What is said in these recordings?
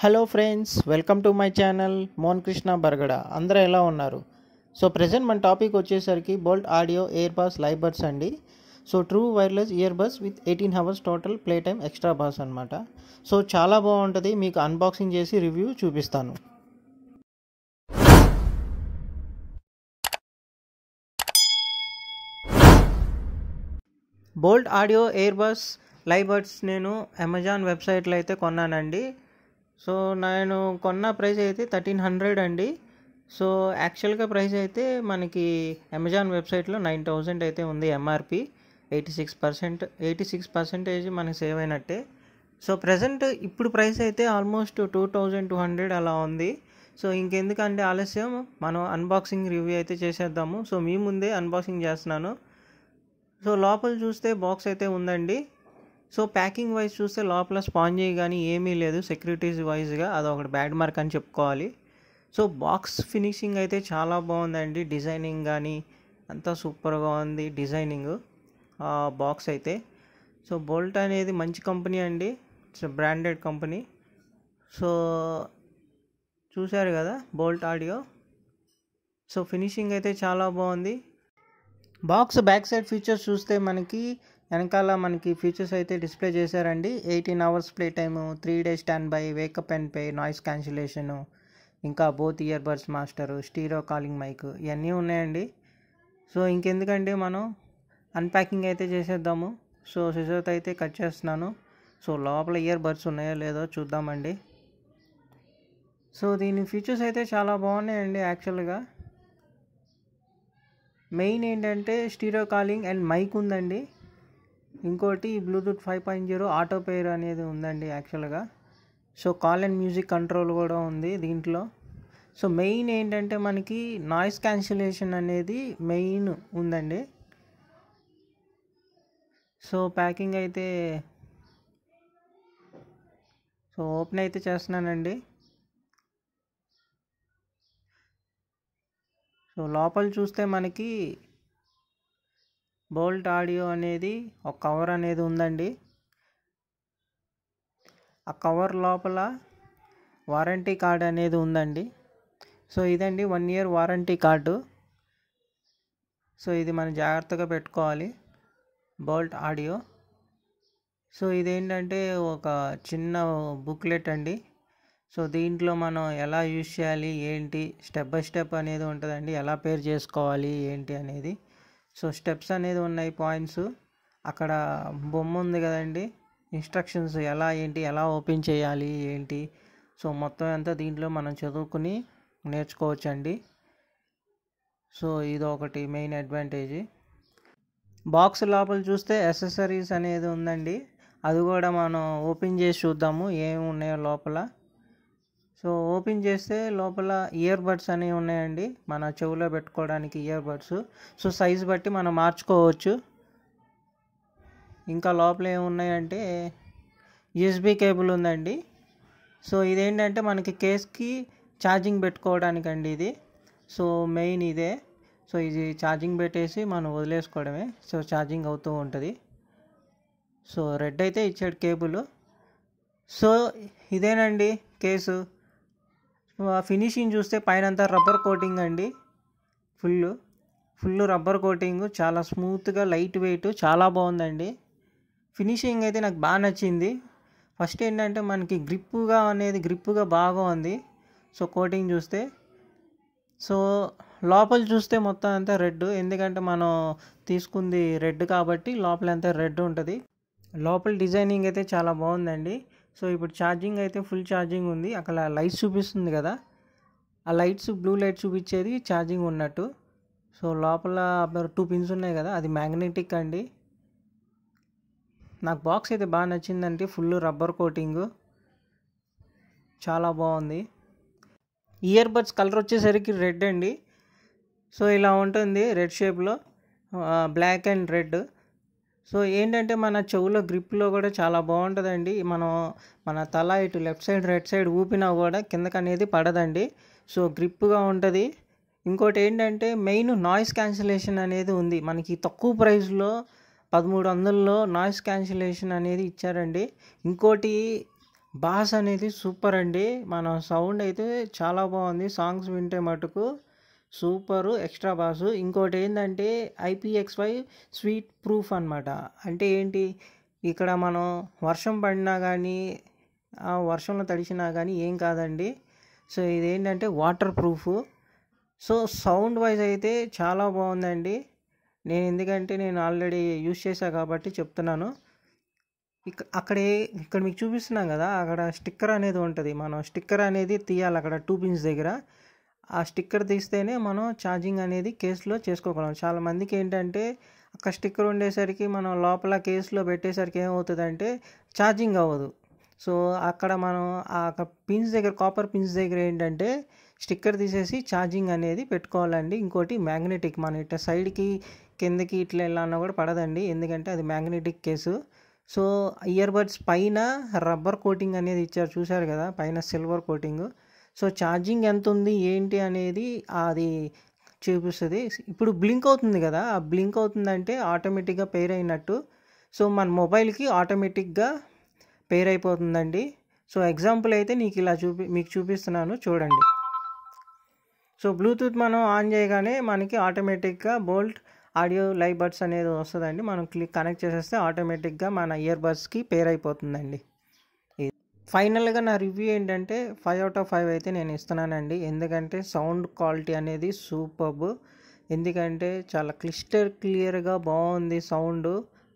hello friends welcome to my channel Mohan Krishna Bargada అందరూ ఎలా ఉన్నారు సో ప్రజెంట్ మన టాపిక్ వచ్చేసరికి Boult Audio ear bass live అండి so true wireless ear buds with eighteen hours total play time extra bass అనమాట so చాలా బాగుంటుంది మీకు అన్బాక్సింగ్ చేసి రివ్యూ చూపిస్తాను Boult Audio air bass live నేను అమెజాన్ వెబ్సైట్లో అయితే కొన్నానండి సో నేను కొన్న ప్రైస్ అయితే థర్టీన్ హండ్రెడ్ అండి సో యాక్చువల్గా ప్రైస్ అయితే మనకి అమెజాన్ వెబ్సైట్లో నైన్ థౌజండ్ అయితే ఉంది MRP eighty six percent eighty six percentage మనకి సేవ్ అయినట్టే సో ప్రజెంట్ ఇప్పుడు ప్రైస్ అయితే almost two thousand two hundred అలా ఉంది సో ఇంకెందుకంటే ఆలస్యం మనం అన్బాక్సింగ్ రివ్యూ అయితే చేసేద్దాము సో మీ ముందే అన్బాక్సింగ్ చేస్తున్నాను సో లోపల చూస్తే బాక్స్ అయితే ఉందండి సో ప్యాకింగ్ వైజ్ చూస్తే లోపల స్పాంజీ కానీ ఏమీ లేదు సెక్యూరిటీస్ వైజ్గా ఒకటి బ్యాడ్ మార్క్ అని చెప్పుకోవాలి సో బాక్స్ ఫినిషింగ్ అయితే చాలా బాగుందండి డిజైనింగ్ కానీ అంతా సూపర్గా ఉంది డిజైనింగ్ బాక్స్ అయితే సో బోల్ట్ అనేది మంచి కంపెనీ అండి ఇట్స్ బ్రాండెడ్ కంపెనీ సో చూశారు కదా బోల్ట్ ఆడియో సో ఫినిషింగ్ అయితే చాలా బాగుంది బాక్స్ బ్యాక్ సైడ్ ఫీచర్స్ చూస్తే మనకి వెనకాల మనకి ఫీచర్స్ అయితే డిస్ప్లే చేశారండి eighteen hours play time three days standby wake up and pair noise cancellation ఇంకా both ear buds master stereo calling mic ఇవన్నీ ఉన్నాయండి సో ఇంకెందుకండి మనం అన్ప్యాకింగ్ అయితే చేసేద్దాము సో సిజర్తో అయితే కట్ చేస్తున్నాను సో లోపల ఇయర్ బడ్స్ ఉన్నాయో లేదో చూద్దామండి సో దీని ఫీచర్స్ అయితే చాలా బాగున్నాయండి యాక్చువల్గా మెయిన్ ఏంటంటే స్టీరో కాలింగ్ అండ్ మైక్ ఉందండి ఇంకోటి Bluetooth five point zero auto pair అనేది ఉందండి యాక్చువల్గా so call and music control కూడా ఉంది దీంట్లో సో మెయిన్ ఏంటంటే మనకి నాయిస్ క్యాన్సిలేషన్ అనేది మెయిన్ ఉందండి సో ప్యాకింగ్ అయితే సో ఓపెన్ అయితే చేస్తున్నానండి సో లోపల చూస్తే మనకి బోల్ట్ ఆడియో అనేది ఒక కవర్ అనేది ఉందండి ఆ కవర్ లోపల వారంటీ కార్డ్ అనేది ఉందండి సో ఇదండి one year warranty card so ఇది మనం జాగ్రత్తగా పెట్టుకోవాలి బోల్ట్ ఆడియో సో ఇదేంటంటే ఒక చిన్న బుక్లెట్ అండి సో దీంట్లో మనం ఎలా యూజ్ చేయాలి ఏంటి స్టెప్ బై స్టెప్ అనేది ఉంటుందండి ఎలా పేర్ చేసుకోవాలి ఏంటి అనేది సో స్టెప్స్ అనేది ఉన్నాయి పాయింట్స్ అక్కడ బొమ్మ ఉంది కదండి ఇన్స్ట్రక్షన్స్ ఎలా ఏంటి ఎలా ఓపెన్ చేయాలి ఏంటి సో మొత్తం అంతా దీంట్లో మనం చదువుకుని నేర్చుకోవచ్చండి సో ఇది ఒకటి మెయిన్ అడ్వాంటేజ్ బాక్స్ లోపల చూస్తే అసెసరీస్ అనేది ఉందండి అది కూడా మనం ఓపెన్ చేసి చూద్దాము ఏమి ఉన్నాయో లోపల సో ఓపెన్ చేస్తే లోపల ఇయర్ బడ్స్ అనేవి ఉన్నాయండి మన చెవిలో పెట్టుకోవడానికి ఇయర్ బడ్స్ సో సైజ్ బట్టి మనం మార్చుకోవచ్చు ఇంకా లోపల ఏమున్నాయంటే యూఎస్బి కేబుల్ ఉందండి సో ఇదేంటంటే మనకి కేస్కి ఛార్జింగ్ పెట్టుకోవడానికండి ఇది సో మెయిన్ ఇదే సో ఇది ఛార్జింగ్ పెట్టేసి మనం వదిలేసుకోవడమే సో ఛార్జింగ్ అవుతూ ఉంటుంది సో రెడ్ అయితే ఇచ్చాడు కేబుల్ సో ఇదేనండి కేసు ఫినిషింగ్ చూస్తే పైన అంతా రబ్బర్ కోటింగ్ అండి ఫుల్ ఫుల్ రబ్బర్ కోటింగ్ చాలా స్మూత్గా లైట్ వెయిట్ చాలా బాగుందండి ఫినిషింగ్ అయితే నాకు బాగా నచ్చింది ఫస్ట్ ఏంటంటే మనకి గ్రిప్పుగా అనేది గ్రిప్పుగా బాగా ఉంది సో కోటింగ్ చూస్తే సో లోపల చూస్తే మొత్తం అంతా రెడ్ ఎందుకంటే మనం తీసుకుంది రెడ్ కాబట్టి లోపల అంతా రెడ్ ఉంటుంది లోపల డిజైనింగ్ అయితే చాలా బాగుందండి సో ఇప్పుడు ఛార్జింగ్ అయితే ఫుల్ ఛార్జింగ్ ఉంది అక్కడ లైట్ చూపిస్తుంది కదా ఆ లైట్స్ బ్లూ లైట్ చూపించేది ఛార్జింగ్ ఉన్నట్టు సో లోపల టూ పిన్స్ ఉన్నాయి కదా అది మ్యాగ్నెటిక్ అండి నాకు బాక్స్ అయితే బాగా నచ్చిందండి ఫుల్ రబ్బర్ కోటింగ్ చాలా బాగుంది ఇయర్ బడ్స్ కలర్ వచ్చేసరికి రెడ్ అండి సో ఇలా ఉంటుంది రెడ్ షేప్లో బ్లాక్ అండ్ రెడ్ సో ఏంటంటే మన చెవులో గ్రిప్లో కూడా చాలా బాగుంటుందండి మనం మన తల ఇటు లెఫ్ట్ సైడ్ రైట్ సైడ్ ఊపినా కూడా కిందకనేది పడదండి సో గ్రిప్గా ఉంటుంది ఇంకోటి ఏంటంటే మెయిన్ నాయిస్ క్యాన్సిలేషన్ అనేది ఉంది మనకి తక్కువ ప్రైస్లో పదమూడు వందల్లో నాయిస్ క్యాన్సిలేషన్ అనేది ఇచ్చారండి ఇంకోటి బాస్ అనేది సూపర్ అండి మన సౌండ్ అయితే చాలా బాగుంది సాంగ్స్ వింటే మటుకు సూపరు ఎక్స్ట్రా బాస్ ఇంకోటి ఏంటంటే ఐపీఎక్స్ వై స్వీట్ ప్రూఫ్ అనమాట అంటే ఏంటి ఇక్కడ మనం వర్షం పడినా కానీ ఆ వర్షంలో తడిచినా కానీ ఏం కాదండి సో ఇదేంటంటే waterproof so sound wise అయితే చాలా బాగుందండి నేను ఎందుకంటే నేను ఆల్రెడీ యూస్ చేశాను కాబట్టి చెప్తున్నాను ఇక అక్కడే ఇక్కడ మీకు చూపిస్తున్నాం కదా అక్కడ స్టిక్కర్ అనేది ఉంటుంది మనం స్టిక్కర్ అనేది తీయాలి అక్కడ టూ పిన్స్ దగ్గర ఆ స్టిక్కర్ తీస్తేనే మనం ఛార్జింగ్ అనేది కేసులో చేసుకోగలం చాలామందికి ఏంటంటే ఒక స్టిక్కర్ ఉండేసరికి మనం లోపల కేసులో పెట్టేసరికి ఏమవుతుందంటే ఛార్జింగ్ అవ్వదు సో అక్కడ మనం ఆ పిన్స్ దగ్గర కాపర్ పిన్స్ దగ్గర ఏంటంటే స్టిక్కర్ తీసేసి ఛార్జింగ్ అనేది పెట్టుకోవాలండి ఇంకోటి మ్యాగ్నెటిక్ మనం ఇట్లా సైడ్కి కిందకి ఇట్లా ఎలా అన్నా కూడా పడదండి ఎందుకంటే అది మ్యాగ్నెటిక్ కేసు సో ఇయర్ పైన రబ్బర్ కోటింగ్ అనేది ఇచ్చారు చూశారు కదా పైన సిల్వర్ కోటింగ్ సో ఛార్జింగ్ ఎంత ఉంది ఏంటి అనేది అది చూపిస్తుంది ఇప్పుడు బ్లింక్ అవుతుంది కదా ఆ బ్లింక్ అవుతుందంటే ఆటోమేటిక్గా పేర్ అయినట్టు సో మన మొబైల్కి ఆటోమేటిక్గా పేర్ అయిపోతుందండి సో ఎగ్జాంపుల్ అయితే నీకు ఇలా చూపి మీకు చూపిస్తున్నాను చూడండి సో బ్లూటూత్ మనం ఆన్ చేయగానే మనకి ఆటోమేటిక్గా బోల్ట్ ఆడియో లైవ్ బడ్స్ అనేది వస్తుందండి మనం క్లిక్ కనెక్ట్ చేసేస్తే ఆటోమేటిక్గా మన ఇయర్ బడ్స్కి పేర్ అయిపోతుందండి ఫైనల్గా నా రివ్యూ ఏంటంటే ఫైవ్ అవుట్ ఆఫ్ ఫైవ్ అయితే నేను ఇస్తున్నానండి ఎందుకంటే సౌండ్ క్వాలిటీ అనేది సూపర్బ్ ఎందుకంటే చాలా క్లిస్టర్ క్లియర్గా బాగుంది సౌండ్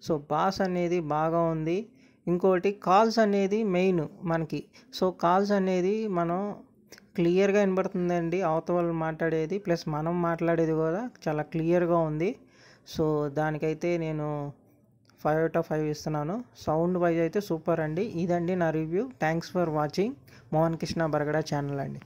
సో బాస్ అనేది బాగా ఉంది ఇంకోటి కాల్స్ అనేది మెయిన్ మనకి సో కాల్స్ అనేది మనం క్లియర్గా వినబడుతుందండి అవతల మాట్లాడేది ప్లస్ మనం మాట్లాడేది కూడా చాలా క్లియర్గా ఉంది సో దానికైతే నేను ఫైవ్ అవుట్ ఆఫ్ ఫైవ్ ఇస్తున్నాను సౌండ్ వైజ్ అయితే సూపర్ అండి ఇదండి నా review thanks for watching Mohan Krishna Baragada channel అండి